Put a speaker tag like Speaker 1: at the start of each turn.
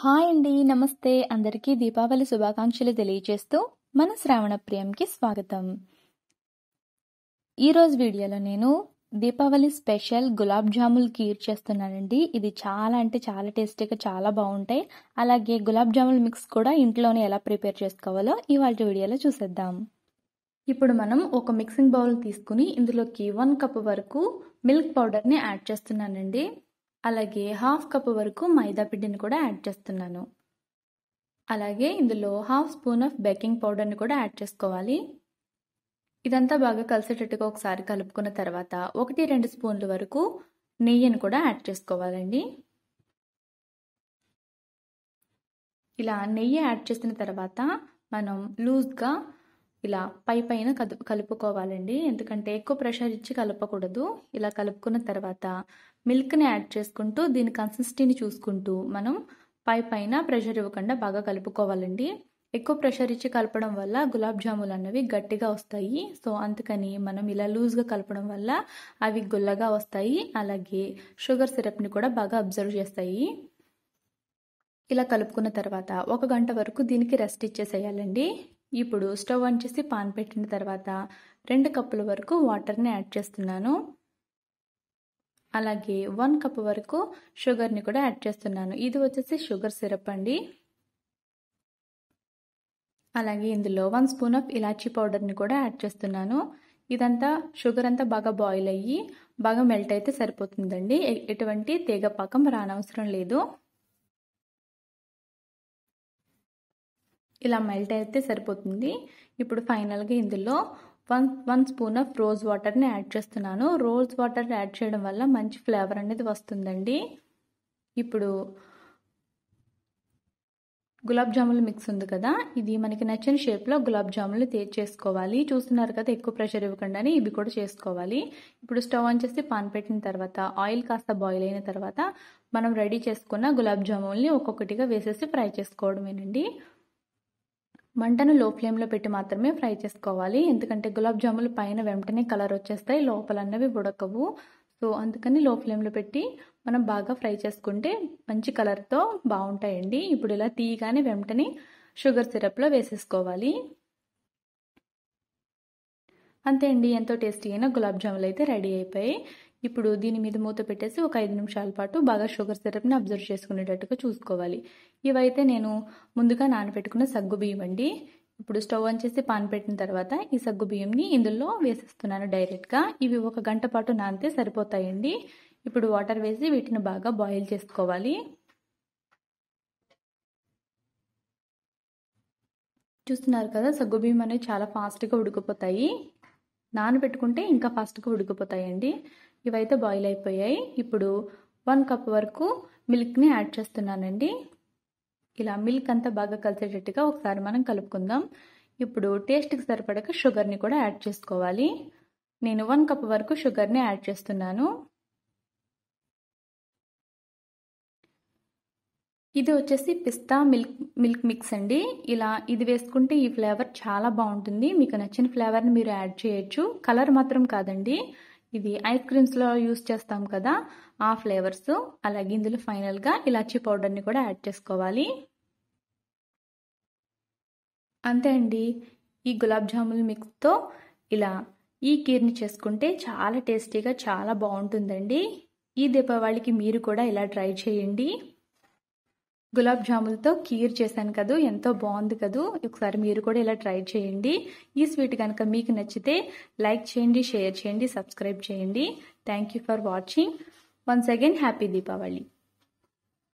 Speaker 1: hi అండి నమస్తే అందరికీ దీపావళి శుభాకాంక్షలు తెలియజేస్తూ మన శ్రావణ ప్రియంకి స్వాగతం ఈరోజు వీడియోలో నేను దీపావళి స్పెషల్ గులాబ్ జాములు కీర్ చేస్తున్నానండి ఇది చాలా అంటే చాలా టేస్టీగా చాలా బాగుంటాయి అలాగే గులాబ్ జాములు మిక్స్ కూడా ఇంట్లోనే ఎలా ప్రిపేర్ చేసుకోవాలో ఇవాళ వీడియోలో చూసేద్దాం ఇప్పుడు మనం ఒక మిక్సింగ్ బౌల్ తీసుకుని ఇందులోకి వన్ కప్ వరకు మిల్క్ పౌడర్ని యాడ్ చేస్తున్నానండి అలాగే హాఫ్ కప్ వరకు మైదా పిండిని కూడా యాడ్ చేస్తున్నాను అలాగే ఇందులో హాఫ్ స్పూన్ ఆఫ్ బేకింగ్ పౌడర్ని కూడా యాడ్ చేసుకోవాలి ఇదంతా బాగా కలిసేటట్టుగా ఒకసారి కలుపుకున్న తర్వాత ఒకటి రెండు స్పూన్ల వరకు నెయ్యిని కూడా యాడ్ చేసుకోవాలండి ఇలా నెయ్యి యాడ్ చేసిన తర్వాత మనం లూజ్గా ఇలా పై పైన కలుపుకోవాలండి ఎందుకంటే ఎక్కువ ప్రెషర్ ఇచ్చి కలపకూడదు ఇలా కలుపుకున్న తర్వాత మిల్క్ని యాడ్ చేసుకుంటూ దీని కన్సిస్టెన్సీని చూసుకుంటూ మనం పై పైన ప్రెషర్ ఇవ్వకుండా బాగా కలుపుకోవాలండి ఎక్కువ ప్రెషర్ ఇచ్చి కలపడం వల్ల గులాబ్ జాములు అన్నవి గట్టిగా వస్తాయి సో అందుకని మనం ఇలా లూజ్గా కలపడం వల్ల అవి గుల్లగా వస్తాయి అలాగే షుగర్ సిరప్ని కూడా బాగా అబ్జర్వ్ చేస్తాయి ఇలా కలుపుకున్న తర్వాత ఒక గంట వరకు దీనికి రెస్ట్ ఇచ్చేసేయాలండి ఇప్పుడు స్టవ్ ఆన్ చేసి పాన్ పెట్టిన తర్వాత రెండు కప్పుల వరకు వాటర్ని యాడ్ చేస్తున్నాను అలాగే వన్ కప్ వరకు షుగర్ని కూడా యాడ్ చేస్తున్నాను ఇది వచ్చేసి షుగర్ సిరప్ అండి అలాగే ఇందులో వన్ స్పూన్ ఆఫ్ ఇలాచీ పౌడర్ని కూడా యాడ్ చేస్తున్నాను ఇదంతా షుగర్ అంతా బాగా బాయిల్ అయ్యి బాగా మెల్ట్ అయితే సరిపోతుందండి ఎటువంటి తీగ పాకం రానవసరం లేదు ఇలా మెల్ట్ అయితే సరిపోతుంది ఇప్పుడు ఫైనల్గా ఇందులో one one spoon of rose వాటర్ని యాడ్ చేస్తున్నాను రోజ్ వాటర్ యాడ్ చేయడం వల్ల మంచి ఫ్లేవర్ అనేది వస్తుందండి ఇప్పుడు గులాబ్ జాములు మిక్స్ ఉంది కదా ఇది మనకి నచ్చిన షేప్లో గులాబ్ జాములు చేసుకోవాలి చూస్తున్నారు కదా ఎక్కువ ప్రెషర్ ఇవ్వకుండా ఇవి కూడా చేసుకోవాలి ఇప్పుడు స్టవ్ ఆన్ చేసి పాన్ పెట్టిన తర్వాత ఆయిల్ కాస్త బాయిల్ అయిన తర్వాత మనం రెడీ చేసుకున్న గులాబ్ జామున్ని ఒక్కొక్కటిగా వేసేసి ఫ్రై చేసుకోవడమేనండి మంటను లో ఫ్లేమ్లో పెట్టి మాత్రమే ఫ్రై చేసుకోవాలి ఎందుకంటే గులాబ్ జాములు పైన వెంటనే కలర్ వచ్చేస్తాయి లోపల అన్నవి ఉడకవు సో అందుకని లో ఫ్లేమ్లో పెట్టి మనం బాగా ఫ్రై చేసుకుంటే మంచి కలర్తో బాగుంటాయండి ఇప్పుడు ఇలా తీయగానే వెంటనే షుగర్ సిరప్లో వేసేసుకోవాలి అంతే అండి ఎంతో టేస్టీ అయిన గులాబ్ జాములు అయితే రెడీ అయిపోయాయి ఇప్పుడు దీని మీద మూత పెట్టేసి ఒక ఐదు నిమిషాల పాటు బాగా షుగర్ సిరప్ని అబ్జర్వ్ చేసుకునేటట్టుగా చూసుకోవాలి ఇవైతే నేను ముందుగా నానబెట్టుకున్న సగ్గు బియ్యం అండి ఇప్పుడు స్టవ్ ఆన్ చేసి పాన్ పెట్టిన తర్వాత ఈ సగ్గు బియ్యంని ఇందులో వేసేస్తున్నాను డైరెక్ట్గా ఇవి ఒక గంట పాటు నానితే సరిపోతాయండి ఇప్పుడు వాటర్ వేసి వీటిని బాగా బాయిల్ చేసుకోవాలి చూస్తున్నారు కదా సగ్గు బియ్యం అనేవి చాలా ఫాస్ట్గా ఉడికిపోతాయి నానబెట్టుకుంటే ఇంకా ఫాస్ట్గా ఉడికిపోతాయండి ఇవైతే బాయిల్ అయిపోయాయి ఇప్పుడు వన్ కప్ వరకు మిల్క్ని యాడ్ చేస్తున్నానండి ఇలా మిల్క్ అంతా బాగా కలిసేటట్టుగా ఒకసారి మనం కలుపుకుందాం ఇప్పుడు టేస్ట్కి సరిపడక షుగర్ని కూడా యాడ్ చేసుకోవాలి నేను వన్ కప్ వరకు షుగర్ని యాడ్ చేస్తున్నాను ఇది వచ్చేసి పిస్తా మిల్క్ మిల్క్ మిక్స్ అండి ఇలా ఇది వేసుకుంటే ఈ ఫ్లేవర్ చాలా బాగుంటుంది మీకు నచ్చిన ఫ్లేవర్ని మీరు యాడ్ చేయొచ్చు కలర్ మాత్రం కాదండి ఇవి ఐస్ క్రీమ్స్లో యూస్ చేస్తాం కదా ఆ ఫ్లేవర్స్ అలాగే ఇందులో ఫైనల్గా ఇలాచీ పౌడర్ని కూడా యాడ్ చేసుకోవాలి అంతే అండి ఈ గులాబ్ జామున్ మిక్స్తో ఇలా ఈ కీర్ని చేసుకుంటే చాలా టేస్టీగా చాలా బాగుంటుందండి ఈ దీపావళికి మీరు కూడా ఇలా ట్రై చేయండి గులాబ్ జాములతో కీర్ చేశాను కదూ ఎంతో బాగుంది కదూ ఒకసారి మీరు కూడా ఇలా ట్రై చేయండి ఈ స్వీట్ కనుక మీకు నచ్చితే లైక్ చేయండి షేర్ చేయండి సబ్స్క్రైబ్ చేయండి thank for watching once again happy Deepavali